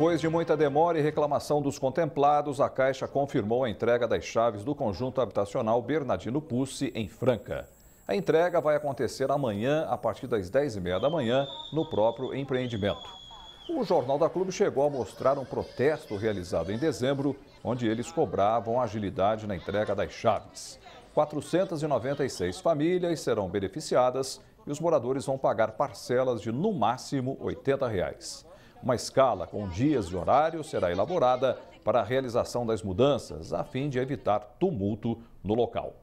Depois de muita demora e reclamação dos contemplados, a Caixa confirmou a entrega das chaves do conjunto habitacional Bernardino Pucci, em Franca. A entrega vai acontecer amanhã, a partir das 10h30 da manhã, no próprio empreendimento. O Jornal da Clube chegou a mostrar um protesto realizado em dezembro, onde eles cobravam agilidade na entrega das chaves. 496 famílias serão beneficiadas e os moradores vão pagar parcelas de, no máximo, R$ 80. Reais. Uma escala com dias e horários será elaborada para a realização das mudanças, a fim de evitar tumulto no local.